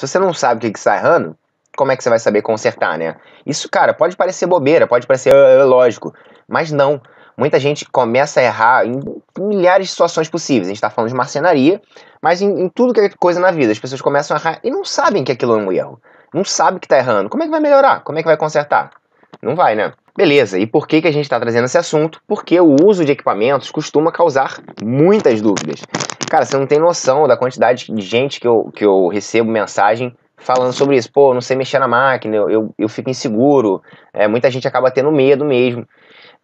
Se você não sabe o que, está errando, como é que você vai saber consertar, né? Isso, cara, pode parecer bobeira, pode parecer é, é lógico, mas não. Muita gente começa a errar em milhares de situações possíveis. A gente está falando de marcenaria, mas em, em, tudo que é coisa na vida. As pessoas começam a errar e não sabem que aquilo é um erro. Não sabem que está errando. Como é que vai melhorar? Como é que vai consertar? Não vai, né? Beleza, e por que, que a gente está trazendo esse assunto? Porque o uso de equipamentos costuma causar muitas dúvidas. Cara, você não tem noção da quantidade de gente que eu, que eu recebo mensagem falando sobre isso. Pô, não sei mexer na máquina, eu, eu, eu fico inseguro. É, muita gente acaba tendo medo mesmo.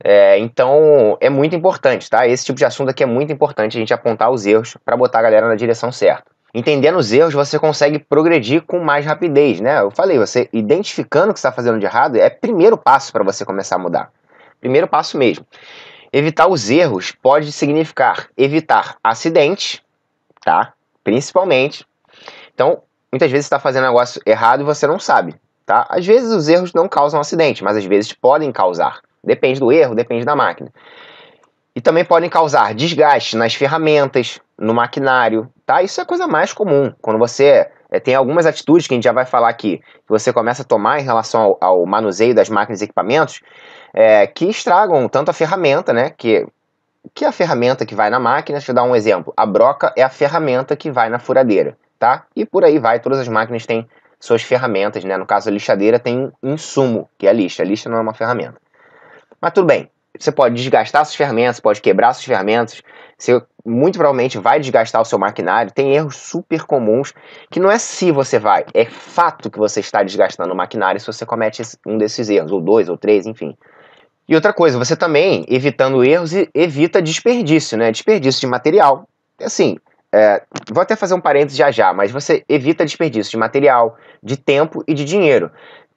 É, então é muito importante, tá? Esse tipo de assunto aqui é muito importante a gente apontar os erros para botar a galera na direção certa entendendo os erros, você consegue progredir com mais rapidez, né? Eu falei, você identificando o que está fazendo de errado é primeiro passo para você começar a mudar. Primeiro passo mesmo. Evitar os erros pode significar evitar acidentes, tá? Principalmente. Então, muitas vezes você está fazendo um negócio errado e você não sabe, tá? Às vezes os erros não causam acidente, mas às vezes podem causar. Depende do erro, depende da máquina. E também podem causar desgaste nas ferramentas, no maquinário, tá? Isso é a coisa mais comum. Quando você é, tem algumas atitudes que a gente já vai falar aqui, que você começa a tomar em relação ao, ao manuseio das máquinas e equipamentos, é, que estragam tanto a ferramenta, né? Que, que é a ferramenta que vai na máquina, deixa eu dar um exemplo. A broca é a ferramenta que vai na furadeira, tá? E por aí vai, todas as máquinas têm suas ferramentas, né? No caso, a lixadeira tem um insumo, que é a lixa. A lixa não é uma ferramenta. Mas tudo bem você pode desgastar suas ferramentas, pode quebrar suas ferramentas, você muito provavelmente vai desgastar o seu maquinário. Tem erros super comuns que não é se você vai, é fato que você está desgastando o maquinário se você comete um desses erros, ou dois, ou três, enfim. E outra coisa, você também, evitando erros, evita desperdício, né? Desperdício de material. Assim, é, vou até fazer um parênteses já já, mas você evita desperdício de material, de tempo e de dinheiro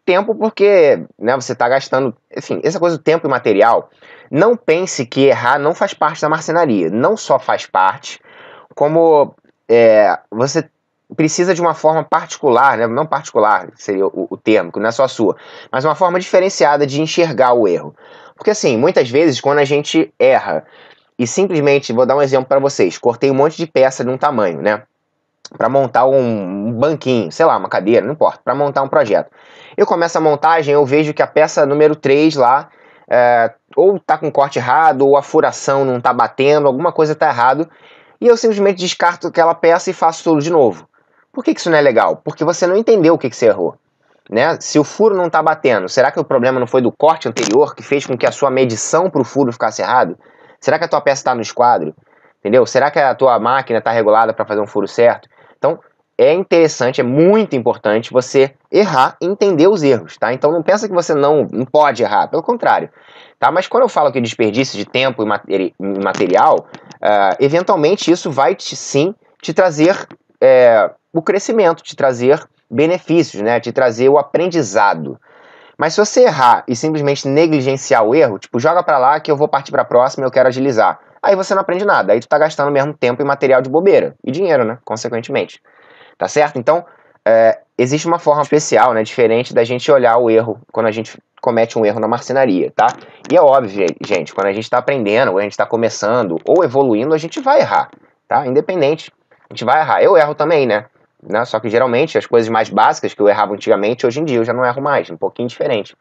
tempo porque né, você está gastando. Enfim, assim, essa coisa do tempo e material. Não pense que errar não faz parte da marcenaria. Não só faz parte, como é, você precisa de uma forma particular, né? não particular seria o, o termo, que não é só a sua, mas uma forma diferenciada de enxergar o erro. Porque assim, muitas vezes quando a gente erra e simplesmente, vou dar um exemplo para vocês, cortei um monte de peça de um tamanho, né? para montar um, banquinho, sei lá, uma cadeira, não importa, para montar um projeto. Eu começo a montagem, eu vejo que a peça número 3 lá é, ou tá com corte errado, ou a furação não tá batendo, alguma coisa tá errado, e eu simplesmente descarto aquela peça e faço tudo de novo. Por que, que isso não é legal? Porque você não entendeu o que, que você errou. Né? Se o furo não está batendo, será que o problema não foi do corte anterior que fez com que a sua medição para o furo ficasse errado? Será que a tua peça está no esquadro? Entendeu? Será que a tua máquina está regulada para fazer um furo certo? Então, é interessante, é muito importante você errar e entender os erros, tá? Então não pensa que você não, não pode errar, pelo contrário, tá? Mas quando eu falo que desperdício de tempo e material, uh, eventualmente isso vai te, sim te trazer é, o crescimento, te trazer benefícios, né? Te trazer o aprendizado. Mas se você errar e simplesmente negligenciar o erro, tipo, joga para lá que eu vou partir para a próxima, eu quero agilizar. Aí você não aprende nada, aí tu tá gastando o mesmo tempo e material de bobeira e dinheiro, né, consequentemente. Tá certo? Então, é, existe uma forma especial, né, diferente da gente olhar o erro quando a gente comete um erro na marcenaria, tá? E é óbvio, gente, quando a gente está aprendendo, ou a gente está começando, ou evoluindo, a gente vai errar, tá? Independente, a gente vai errar. Eu erro também, né? Né? Só que geralmente as coisas mais básicas que eu errava antigamente, hoje em dia eu já não erro mais, um pouquinho diferente.